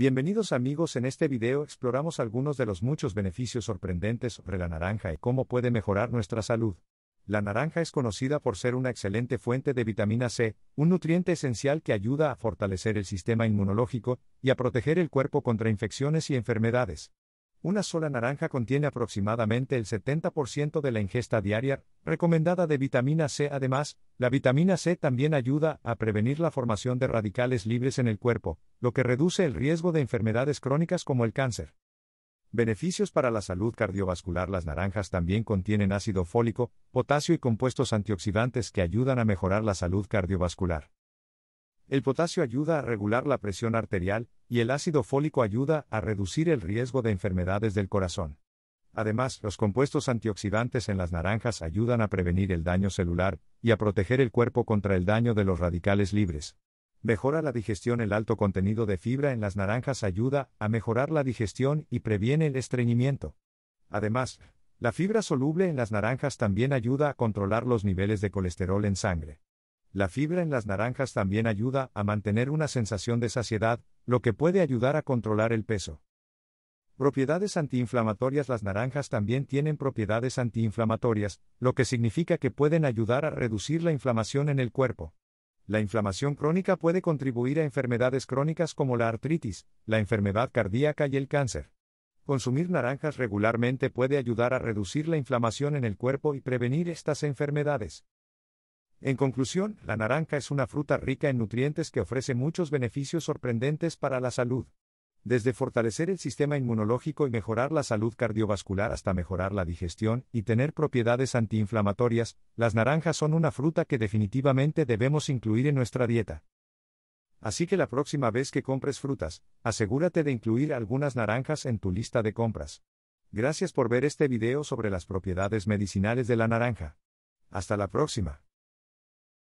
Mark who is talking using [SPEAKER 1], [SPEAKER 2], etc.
[SPEAKER 1] Bienvenidos amigos, en este video exploramos algunos de los muchos beneficios sorprendentes sobre la naranja y cómo puede mejorar nuestra salud. La naranja es conocida por ser una excelente fuente de vitamina C, un nutriente esencial que ayuda a fortalecer el sistema inmunológico y a proteger el cuerpo contra infecciones y enfermedades. Una sola naranja contiene aproximadamente el 70% de la ingesta diaria recomendada de vitamina C. Además, la vitamina C también ayuda a prevenir la formación de radicales libres en el cuerpo, lo que reduce el riesgo de enfermedades crónicas como el cáncer. Beneficios para la salud cardiovascular Las naranjas también contienen ácido fólico, potasio y compuestos antioxidantes que ayudan a mejorar la salud cardiovascular. El potasio ayuda a regular la presión arterial, y el ácido fólico ayuda a reducir el riesgo de enfermedades del corazón. Además, los compuestos antioxidantes en las naranjas ayudan a prevenir el daño celular y a proteger el cuerpo contra el daño de los radicales libres. Mejora la digestión. El alto contenido de fibra en las naranjas ayuda a mejorar la digestión y previene el estreñimiento. Además, la fibra soluble en las naranjas también ayuda a controlar los niveles de colesterol en sangre. La fibra en las naranjas también ayuda a mantener una sensación de saciedad, lo que puede ayudar a controlar el peso. Propiedades antiinflamatorias Las naranjas también tienen propiedades antiinflamatorias, lo que significa que pueden ayudar a reducir la inflamación en el cuerpo. La inflamación crónica puede contribuir a enfermedades crónicas como la artritis, la enfermedad cardíaca y el cáncer. Consumir naranjas regularmente puede ayudar a reducir la inflamación en el cuerpo y prevenir estas enfermedades. En conclusión, la naranja es una fruta rica en nutrientes que ofrece muchos beneficios sorprendentes para la salud. Desde fortalecer el sistema inmunológico y mejorar la salud cardiovascular hasta mejorar la digestión y tener propiedades antiinflamatorias, las naranjas son una fruta que definitivamente debemos incluir en nuestra dieta. Así que la próxima vez que compres frutas, asegúrate de incluir algunas naranjas en tu lista de compras. Gracias por ver este video sobre las propiedades medicinales de la naranja. Hasta la próxima.